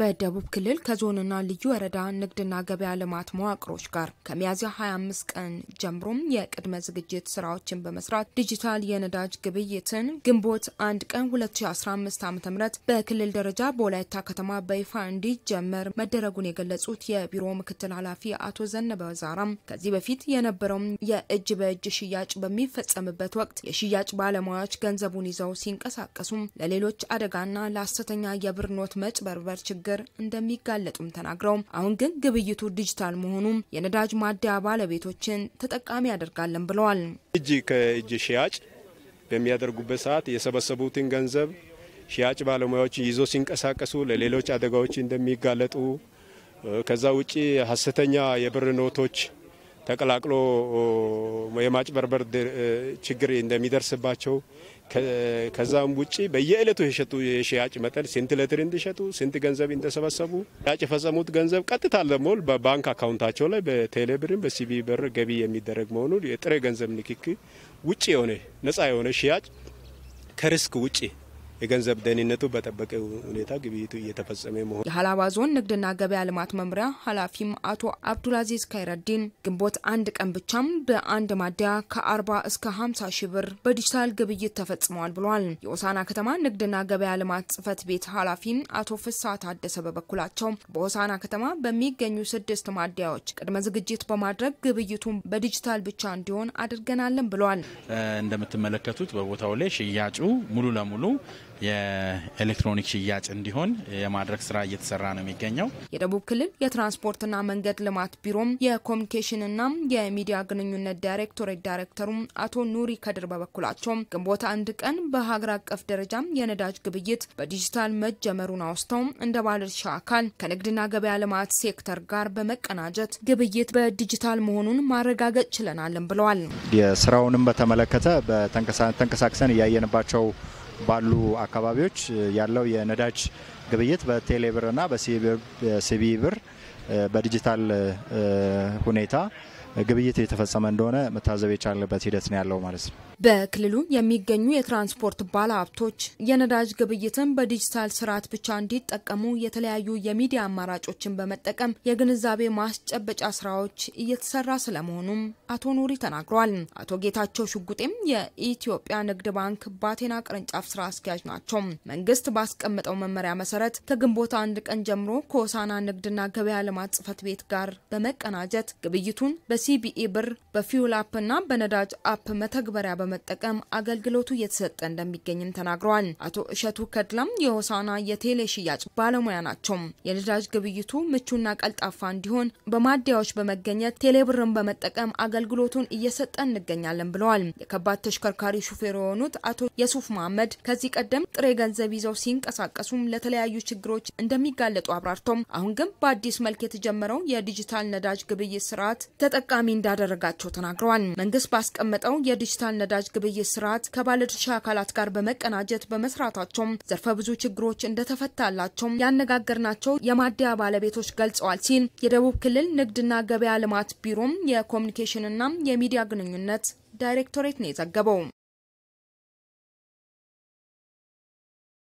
በደቡብ ክልል ከዞንና ልዩ ወረዳ ንግድና ገበያ ልማት መዋቅሮች ጋር ከሚያዝያ 25 ቀን ጀምሮም የቅድመ ዝግጅት ስራዎችን በመስራት ዲጂታል የነዳጅ ግብይትን ግንቦት አንድ ቀን 2015 ዓ ም በክልል ደረጃ በወላይታ ከተማ በይፋ እንዲጀመር መደረጉን የገለጹት የቢሮ ምክትል ኃላፊ አቶ ዘነበ ዛራም ከዚህ በፊት የነበረውም የእጅ በእጅ ሽያጭ በሚፈጸምበት ወቅት የሽያጭ ባለሙያዎች ገንዘቡን ይዘው ሲንቀሳቀሱም ለሌሎች አደጋና ለሐሰተኛ የብር ኖት መጭበርበር ችግር ችግር እንደሚጋለጡም ተናግረው አሁን ግን ግብይቱ ዲጂታል መሆኑም የነዳጅ ማደያ ባለቤቶችን ተጠቃሚ ያደርጋለን ብለዋል። እጅ ከእጅ ሽያጭ በሚያደርጉበት ሰዓት የሰበሰቡትን ገንዘብ ሽያጭ ባለሙያዎች ይዞ ሲንቀሳቀሱ ለሌሎች አደጋዎች እንደሚጋለጡ ከዛ ውጪ ሀሰተኛ የብር ኖቶች ተቀላቅሎ የማጭበርበር ችግር እንደሚደርስባቸው ከዛም ውጭ በየዕለቱ የሸጡ የሽያጭ መጠን ስንት ሌትር እንዲሸጡ ስንት ገንዘብ እንደሰበሰቡ ሽያጭ የፈጸሙት ገንዘብ ቀጥታ ደግሞ በባንክ አካውንታቸው ላይ በቴሌብርን በሲቢ በር ገቢ የሚደረግ መሆኑ የጥሬ ገንዘብ ንክክ ውጭ የሆነ ነጻ የሆነ ሽያጭ ከሪስክ ውጭ የገንዘብ ደህንነቱ በጠበቀ ሁኔታ ግብይቱ እየተፈጸመ መሆኑ የሀላባ ዞን ንግድና ገበያ ልማት መምሪያ ኃላፊም አቶ አብዱልአዚዝ ካይረዲን ግንቦት አንድ ቀን ብቻም በአንድ ማደያ ከ እስከ 50 ሺህ ብር በዲጂታል ግብይት ተፈጽመዋል ብሏል። የሆሳና ከተማ ንግድና ገበያ ልማት ጽህፈት ቤት ኃላፊን አቶ ፍሳ ታደሰ በበኩላቸው በሆሳና ከተማ በሚገኙ ስድስት ማደያዎች ቅድመ ዝግጅት በማድረግ ግብይቱን በዲጂታል ብቻ እንዲሆን አድርገናለን ብሏል። እንደምትመለከቱት በቦታው ላይ ሽያጩ ሙሉ ለሙሉ የኤሌክትሮኒክ ሽያጭ እንዲሆን የማድረግ ስራ እየተሰራ ነው የሚገኘው። የደቡብ ክልል የትራንስፖርትና መንገድ ልማት ቢሮም የኮሚኒኬሽንና የሚዲያ ግንኙነት ዳይሬክቶሬት ዳይሬክተሩም አቶ ኑሪ ከድር በበኩላቸው ግንቦት አንድ ቀን በሀገር አቀፍ ደረጃ የነዳጅ ግብይት በዲጂታል መጀመሩን አውስተው እንደ ባለድርሻ አካል ከንግድና ገበያ ልማት ሴክተር ጋር በመቀናጀት ግብይት በዲጂታል መሆኑን ማረጋገጥ ችለናልን ብለዋል። የስራውንም በተመለከተ ተንቀሳቅሰን እያየንባቸው ባሉ አካባቢዎች ያለው የነዳጅ ግብይት በቴሌብርና በሲቢኢ ብር በዲጂታል ሁኔታ ግብይት የተፈጸመ እንደሆነ መታዘብ የቻለበት ሂደት ነው ያለው ማለት ነው። በክልሉ የሚገኙ የትራንስፖርት ባለሀብቶች የነዳጅ ግብይትን በዲጂታል ስርዓት ብቻ እንዲጠቀሙ የተለያዩ የሚዲያ አማራጮችን በመጠቀም የግንዛቤ ማስጨበጫ ስራዎች እየተሰራ ስለመሆኑም አቶ ኑሪ ተናግሯል። አቶ ጌታቸው ሽጉጤም የኢትዮጵያ ንግድ ባንክ ባቴና ቅርንጫፍ ስራ አስኪያጅ ናቸው። መንግስት ባስቀመጠው መመሪያ መሰረት ከግንቦት አንድ ቀን ጀምሮ ከሆሳና ንግድና ገበያ ልማት ጽህፈት ቤት ጋር በመቀናጀት ግብይቱን በ በሲቢኢ ብር በፊውል አፕ እና በነዳጅ አፕ መተግበሪያ በመጠቀም አገልግሎቱ እየተሰጠ እንደሚገኝም ተናግረዋል። አቶ እሸቱ ከድላም የሆሳና የቴሌ ሽያጭ ባለሙያ ናቸው። የነዳጅ ግብይቱ ምቹና ቀልጣፋ እንዲሆን በማደያዎች በመገኘት ቴሌብርን በመጠቀም አገልግሎቱን እየሰጠ እንገኛለን ብለዋል። የከባድ ተሽከርካሪ ሹፌር የሆኑት አቶ የሱፍ መሀመድ ከዚህ ቀደም ጥሬ ገንዘብ ይዘው ሲንቀሳቀሱም ለተለያዩ ችግሮች እንደሚጋለጡ አብራርቶም አሁን ግን በአዲስ መልክ የተጀመረው የዲጂታል ነዳጅ ግብይት ስርዓት ተጠቃሚ ተጠቃሚ እንዳደረጋቸው ተናግረዋል። መንግስት ባስቀመጠው የዲጂታል ነዳጅ ግብይት ስርዓት ከባለድርሻ አካላት ጋር በመቀናጀት በመስራታቸውም ዘርፈ ብዙ ችግሮች እንደተፈታላቸውም ያነጋገርናቸው የማደያ ባለቤቶች ገልጸዋል ሲል የደቡብ ክልል ንግድና ገበያ ልማት ቢሮም የኮሚኒኬሽንና የሚዲያ ግንኙነት ዳይሬክቶሬት ነው የዘገበው።